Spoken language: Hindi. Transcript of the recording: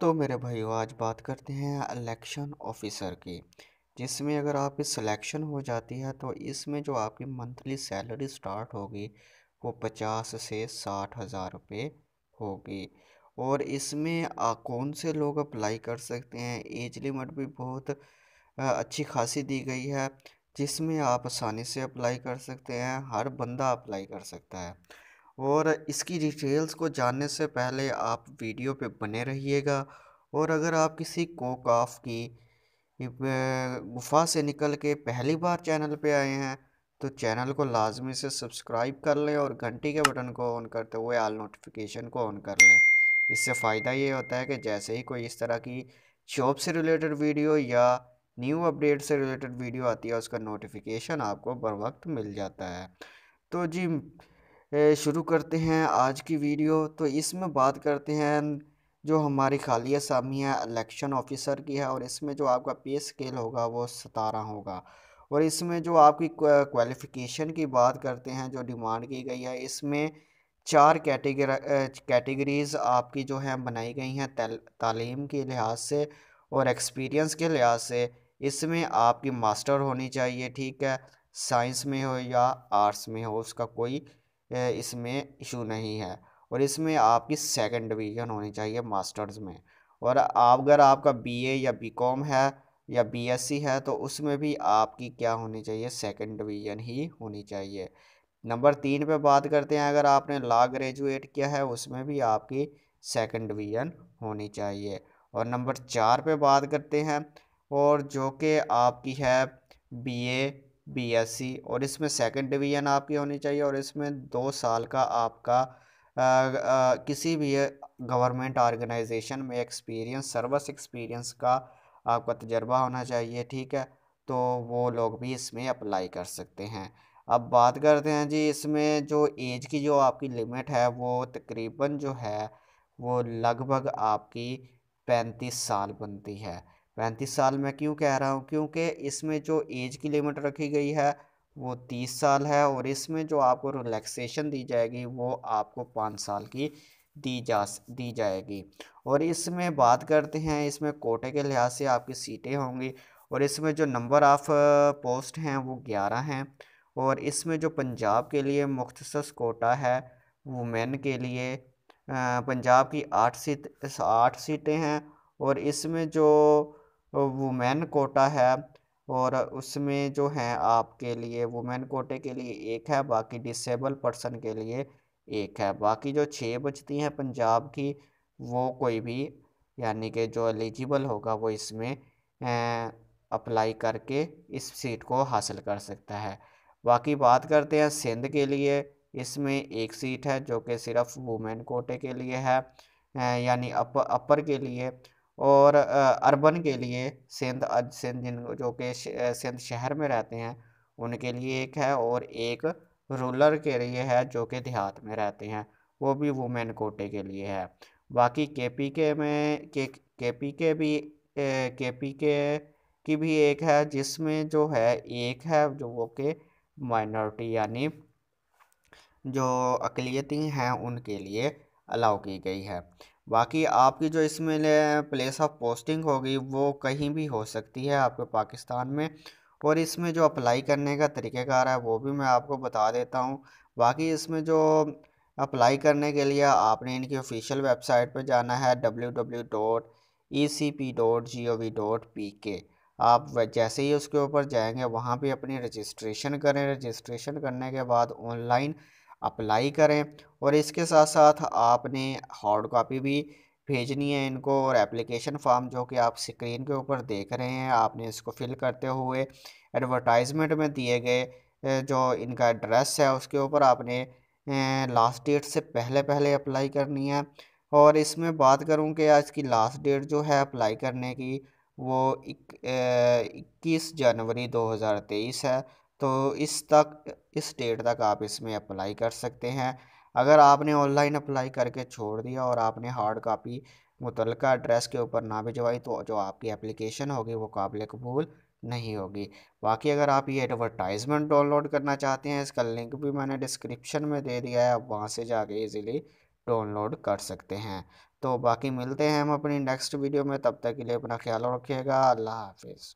तो मेरे भाई आज बात करते हैं इलेक्शन ऑफिसर की जिसमें अगर आपकी सिलेक्शन हो जाती है तो इसमें जो आपकी मंथली सैलरी स्टार्ट होगी वो पचास से साठ हज़ार रुपये होगी और इसमें कौन से लोग अप्लाई कर सकते हैं एज लिमिट भी बहुत अच्छी खासी दी गई है जिसमें आप आसानी से अप्लाई कर सकते हैं हर बंदा अप्लाई कर सकता है और इसकी डिटेल्स को जानने से पहले आप वीडियो पे बने रहिएगा और अगर आप किसी कोकाफ़ की गुफा से निकल के पहली बार चैनल पे आए हैं तो चैनल को लाजमी से सब्सक्राइब कर लें और घंटी के बटन को ऑन करते हुए आल नोटिफिकेशन को ऑन कर लें इससे फ़ायदा ये होता है कि जैसे ही कोई इस तरह की जॉब से रिलेटेड वीडियो या न्यू अपडेट से रिलेटेड वीडियो आती है उसका नोटिफिकेशन आपको बर वक्त मिल जाता है तो जी शुरू करते हैं आज की वीडियो तो इसमें बात करते हैं जो हमारी खालिया सामिया इलेक्शन ऑफिसर की है और इसमें जो आपका पे स्केल होगा वो सतारह होगा और इसमें जो आपकी क्वालिफ़िकेशन की बात करते हैं जो डिमांड की गई है इसमें चार कैटेगरी कैटेगरीज़ आपकी जो है बनाई गई हैं तालीम के लिहाज से और एक्सपीरियंस के लिहाज से इसमें आपकी मास्टर होनी चाहिए ठीक है साइंस में हो या आर्ट्स में हो उसका कोई इसमें इशू नहीं है और इसमें आपकी सेकंड डिवीज़न होनी चाहिए मास्टर्स में और आप अगर आपका बीए या बीकॉम है या बीएससी है तो उसमें भी आपकी क्या होनी चाहिए सेकंड डिवीज़न ही होनी चाहिए नंबर तीन पे बात करते हैं अगर आपने ला ग्रेजुएट किया है उसमें भी आपकी सेकंड डिवीज़न होनी चाहिए और नंबर चार पे बात करते हैं और जो कि आपकी है बीए बीएससी और इसमें सेकंड डिवीज़न आपकी होनी चाहिए और इसमें दो साल का आपका आ, आ, किसी भी गवर्नमेंट ऑर्गेनाइजेशन में एक्सपीरियंस सर्विस एक्सपीरियंस का आपका तजर्बा होना चाहिए ठीक है तो वो लोग भी इसमें अप्लाई कर सकते हैं अब बात करते हैं जी इसमें जो एज की जो आपकी लिमिट है वो तकरीबन जो है वो लगभग आपकी पैंतीस साल बनती है पैंतीस साल मैं क्यों कह रहा हूँ क्योंकि इसमें जो एज की लिमिट रखी गई है वो तीस साल है और इसमें जो आपको रिलैक्सेशन दी जाएगी वो आपको पाँच साल की दी जा दी जाएगी और इसमें बात करते हैं इसमें कोटे के लिहाज से आपकी सीटें होंगी और इसमें जो नंबर ऑफ़ पोस्ट हैं वो ग्यारह हैं और इसमें जो पंजाब के लिए मुख्तस कोटा है वुमेन के लिए पंजाब की आठ सीट आठ सीटें हैं और इसमें जो वुमेन कोटा है और उसमें जो है आपके लिए वुमेन कोटे के लिए एक है बाकी डिसेबल पर्सन के लिए एक है बाकी जो छः बचती हैं पंजाब की वो कोई भी यानी कि जो एलिजिबल होगा वो इसमें अप्लाई करके इस सीट को हासिल कर सकता है बाकी बात करते हैं सिंध के लिए इसमें एक सीट है जो कि सिर्फ वुमेन कोटे के लिए है यानी अपर अपर के लिए और अर्बन के लिए सिंध अज सिंध जिन जो कि सिंध शहर में रहते हैं उनके लिए एक है और एक रूरल के लिए है जो कि देहात में रहते हैं वो भी वुमेन कोटे के लिए है बाकी के पी के में के के पी के भी के पी के की भी एक है जिसमें जो है एक है जो वो के माइनॉरिटी यानी जो अकलियती हैं उनके लिए अलाउ की गई है बाकी आपकी जो इसमें प्लेस ऑफ पोस्टिंग होगी वो कहीं भी हो सकती है आपके पाकिस्तान में और इसमें जो अप्लाई करने का तरीक़ेकार है वो भी मैं आपको बता देता हूँ बाकी इसमें जो अप्लाई करने के लिए आपने इनकी ऑफिशियल वेबसाइट पर जाना है W W dot E C P dot G O V dot P K आप जैसे ही उसके ऊपर जाएंगे वहाँ भी अपनी रजिस्ट्रेशन करें रजिस्ट्रेशन करने के बाद ऑनलाइन अप्लाई करें और इसके साथ साथ आपने हार्ड कॉपी भी भेजनी है इनको और एप्लीकेशन फॉर्म जो कि आप स्क्रीन के ऊपर देख रहे हैं आपने इसको फिल करते हुए एडवर्टाइजमेंट में दिए गए जो इनका एड्रेस है उसके ऊपर आपने लास्ट डेट से पहले पहले अप्लाई करनी है और इसमें बात करूं कि आज की लास्ट डेट जो है अप्लाई करने की वो इक्कीस जनवरी 2023 है तो इस तक इस डेट तक आप इसमें अप्लाई कर सकते हैं अगर आपने ऑनलाइन अप्लाई करके छोड़ दिया और आपने हार्ड कापी मुतल एड्रेस के ऊपर ना भिजवाई तो जो आपकी एप्लीकेशन होगी वो काबिल कबूल नहीं होगी बाकी अगर आप ये एडवर्टाइजमेंट डाउनलोड करना चाहते हैं इसका लिंक भी मैंने डिस्क्रिप्शन में दे दिया है आप वहाँ से जाके इजीली डाउनलोड कर सकते हैं तो बाकी मिलते हैं हम अपनी नेक्स्ट वीडियो में तब तक के लिए अपना ख्याल रखिएगा अल्लाह हाफिज़